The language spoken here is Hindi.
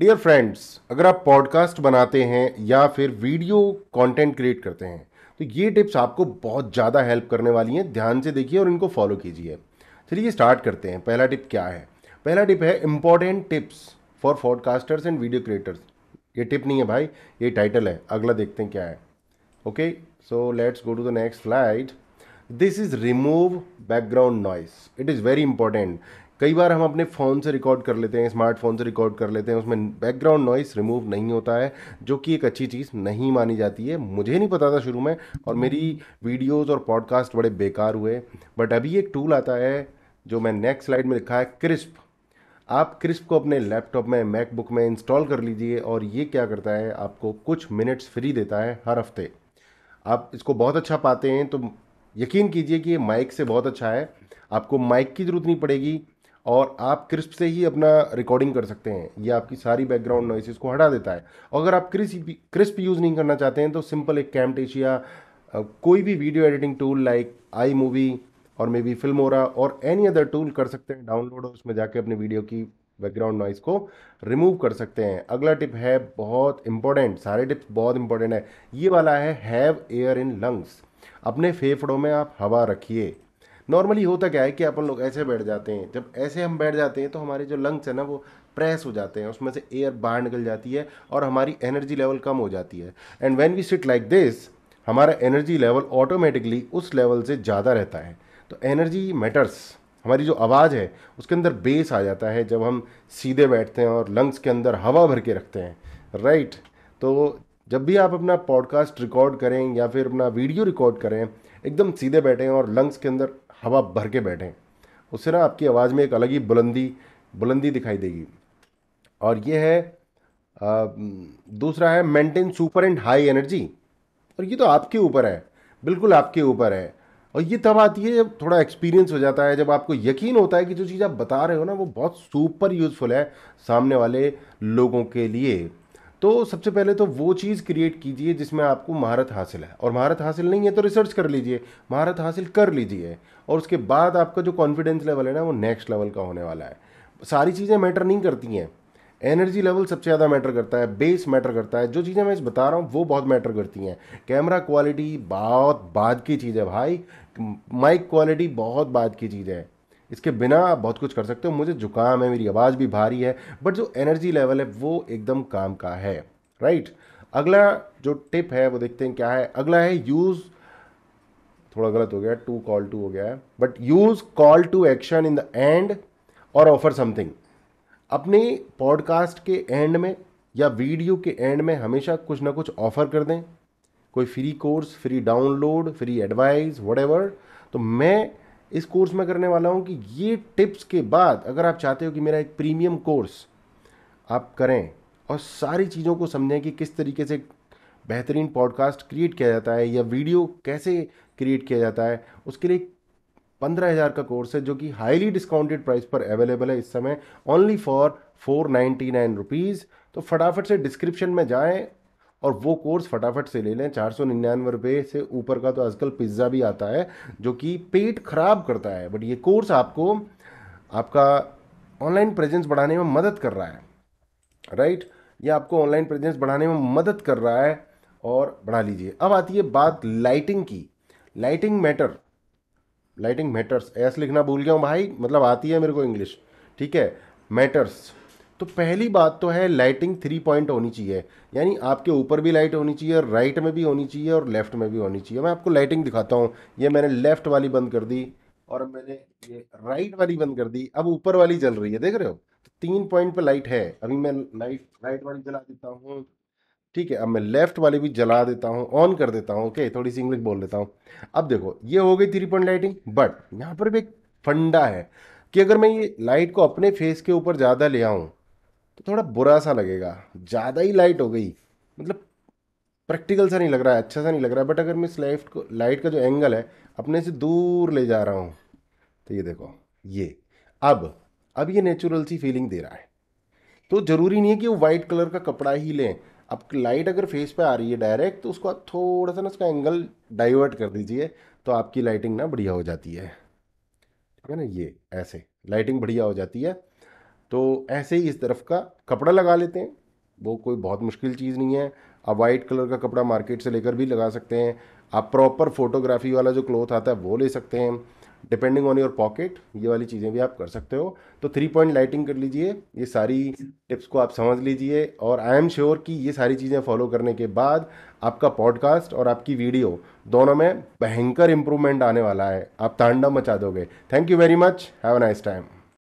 डियर फ्रेंड्स अगर आप पॉडकास्ट बनाते हैं या फिर वीडियो कंटेंट क्रिएट करते हैं तो ये टिप्स आपको बहुत ज़्यादा हेल्प करने वाली हैं ध्यान से देखिए और इनको फॉलो कीजिए चलिए स्टार्ट करते हैं पहला टिप क्या है पहला टिप है important tips for podcasters and video creators ये टिप नहीं है भाई ये टाइटल है अगला देखते हैं क्या है okay so let's go to the next slide this is remove background noise it is very important कई बार हम अपने फ़ोन से रिकॉर्ड कर लेते हैं स्मार्टफोन से रिकॉर्ड कर लेते हैं उसमें बैकग्राउंड नॉइस रिमूव नहीं होता है जो कि एक अच्छी चीज़ नहीं मानी जाती है मुझे नहीं पता था शुरू में और मेरी वीडियोज़ और पॉडकास्ट बड़े बेकार हुए बट अभी एक टूल आता है जो मैं नेक्स्ट स्लाइड में लिखा है क्रिस्प आप क्रिस्प को अपने लैपटॉप में मैकबुक में इंस्टॉल कर लीजिए और ये क्या करता है आपको कुछ मिनट्स फ्री देता है हर हफ्ते आप इसको बहुत अच्छा पाते हैं तो यकीन कीजिए कि ये माइक से बहुत अच्छा है आपको माइक की ज़रूरत नहीं पड़ेगी और आप क्रिस्प से ही अपना रिकॉर्डिंग कर सकते हैं ये आपकी सारी बैकग्राउंड नॉइसेस को हटा देता है अगर आप क्रिस क्रिस्प यूज़ नहीं करना चाहते हैं तो सिंपल एक कैमटेशिया कोई भी video editing tool like iMovie और मे बी फिल्म और एनी अदर टूल कर सकते हैं डाउनलोड और उसमें जाके अपने वीडियो की बैकग्राउंड नॉइस को रिमूव कर सकते हैं अगला टिप है बहुत इंपॉर्टेंट सारे टिप्स बहुत इंपॉर्टेंट है ये वाला है हैव एयर इन लंग्स अपने फेफड़ों में आप हवा रखिए नॉर्मली होता क्या है कि अपन लोग ऐसे बैठ जाते हैं जब ऐसे हम बैठ जाते हैं तो हमारे जो लंग्स हैं ना वो प्रेस हो जाते हैं उसमें से एयर बाहर निकल जाती है और हमारी एनर्जी लेवल कम हो जाती है and when we sit like this हमारा एनर्जी लेवल ऑटोमेटिकली उस लेवल से ज़्यादा रहता है तो एनर्जी मैटर्स हमारी जो आवाज़ है उसके अंदर बेस आ जाता है जब हम सीधे बैठते हैं और लंग्स के अंदर हवा भर के रखते हैं राइट तो जब भी आप अपना पॉडकास्ट रिकॉर्ड करें या फिर अपना वीडियो रिकॉर्ड करें एकदम सीधे बैठे हैं और लंग्स के अंदर हवा भर के बैठे हैं उससे ना आपकी आवाज़ में एक अलग ही बुलंदी बुलंदी दिखाई देगी और ये है आ, दूसरा है maintain super and high energy और ये तो आपके ऊपर है बिल्कुल आपके ऊपर है और ये तब आती है जब थोड़ा एक्सपीरियंस हो जाता है जब आपको यकीन होता है कि जो चीज़ आप बता रहे हो ना वो बहुत सुपर यूज़फुल है सामने वाले लोगों के लिए तो सबसे पहले तो वो चीज़ क्रिएट कीजिए जिसमें आपको महारत हासिल है और महारत हासिल नहीं है तो रिसर्च कर लीजिए महारत हासिल कर लीजिए और उसके बाद आपका जो कॉन्फिडेंस लेवल है ना वो नेक्स्ट लेवल का होने वाला है सारी चीज़ें मैटर नहीं करती हैं एनर्जी लेवल सबसे ज़्यादा मैटर करता है बेस मैटर करता है जो चीज़ें मैं इस बता रहा हूँ वो बहुत मैटर करती हैं कैमरा क्वालिटी बहुत बाद की चीज़ है भाई माइक क्वालिटी बहुत बाद की चीज़ है इसके बिना आप बहुत कुछ कर सकते हो मुझे जुकाम है मेरी आवाज़ भी भारी है बट जो एनर्जी लेवल है वो एकदम काम का है राइट अगला जो टिप है वो देखते हैं क्या है अगला है यूज़ थोड़ा गलत हो गया टू कॉल टू हो गया है but use call to action in the end और ऑफर समथिंग अपने पॉडकास्ट के एंड में या वीडियो के एंड में हमेशा कुछ ना कुछ ऑफ़र कर दें कोई free course free download free advice what तो मैं इस कोर्स में करने वाला हूँ कि ये टिप्स के बाद अगर आप चाहते हो कि मेरा एक प्रीमियम कोर्स आप करें और सारी चीज़ों को समझें कि किस तरीके से बेहतरीन पॉडकास्ट क्रिएट किया जाता है या वीडियो कैसे क्रिएट किया जाता है उसके लिए पंद्रह हज़ार का कोर्स है जो कि हाईली डिस्काउंटेड प्राइस पर अवेलेबल है इस समय only for four ninety nine rupees तो फटाफट से डिस्क्रिप्शन में जाएँ और वो कोर्स फटाफट से ले लें चार सौ निन्यानवे रुपये से ऊपर का तो आजकल पिज़्ज़ा भी आता है जो कि पेट ख़राब करता है बट ये कोर्स आपको आपका ऑनलाइन प्रेजेंस बढ़ाने में मदद कर रहा है राइट right? ये आपको ऑनलाइन प्रेजेंस बढ़ाने में मदद कर रहा है और बढ़ा लीजिए अब आती है बात लाइटिंग की लाइटिंग मैटर लाइटिंग मैटर्स ऐसा लिखना भूल गया हूँ भाई मतलब आती है मेरे को इंग्लिश ठीक है मैटर्स तो पहली बात तो है लाइटिंग थ्री पॉइंट होनी चाहिए यानी आपके ऊपर भी लाइट होनी चाहिए राइट में भी होनी चाहिए और लेफ्ट में भी होनी चाहिए मैं आपको लाइटिंग दिखाता हूँ ये मैंने लेफ्ट वाली बंद कर दी और मैंने ये राइट वाली बंद कर दी अब ऊपर वाली जल रही है देख रहे हो तो तीन पॉइंट पर लाइट है अभी मैं लाइट राइट वाली जला देता हूँ ठीक है अब मैं लेफ्ट वाली भी जला देता हूँ ऑन कर देता हूँ ओके थोड़ी सी इंग्लिश बोल देता हूँ अब देखो ये हो गई थ्री पॉइंट लाइटिंग बट यहाँ पर भी एक फंडा है कि अगर मैं ये लाइट को अपने फेस के ऊपर ज़्यादा ले आऊँ तो थोड़ा बुरा सा लगेगा ज़्यादा ही लाइट हो गई मतलब प्रैक्टिकल सा नहीं लग रहा है अच्छा सा नहीं लग रहा है बट अगर मैं इस लाइट को लाइट का जो एंगल है अपने से दूर ले जा रहा हूँ तो ये देखो ये अब अब ये नेचुरल सी फीलिंग दे रहा है तो ज़रूरी नहीं है कि वो वाइट कलर का कपड़ा ही लें अब लाइट अगर फेस पे आ रही है डायरेक्ट तो उसको आप थोड़ा सा ना उसका एंगल डाइवर्ट कर दीजिए तो आपकी लाइटिंग ना बढ़िया हो जाती है ठीक है ना ये ऐसे लाइटिंग बढ़िया हो जाती है तो ऐसे ही इस तरफ का कपड़ा लगा लेते हैं वो कोई बहुत मुश्किल चीज़ नहीं है आप वाइट कलर का कपड़ा मार्केट से लेकर भी लगा सकते हैं आप प्रॉपर फोटोग्राफी वाला जो क्लोथ आता है वो ले सकते हैं डिपेंडिंग ऑन योर पॉकेट ये वाली चीज़ें भी आप कर सकते हो तो थ्री पॉइंट लाइटिंग कर लीजिए ये सारी टिप्स को आप समझ लीजिए और आई एम श्योर कि ये सारी चीज़ें फॉलो करने के बाद आपका पॉडकास्ट और आपकी वीडियो दोनों में भयंकर इम्प्रूवमेंट आने वाला है आप तांडव मचा दोगे thank you very much have a nice time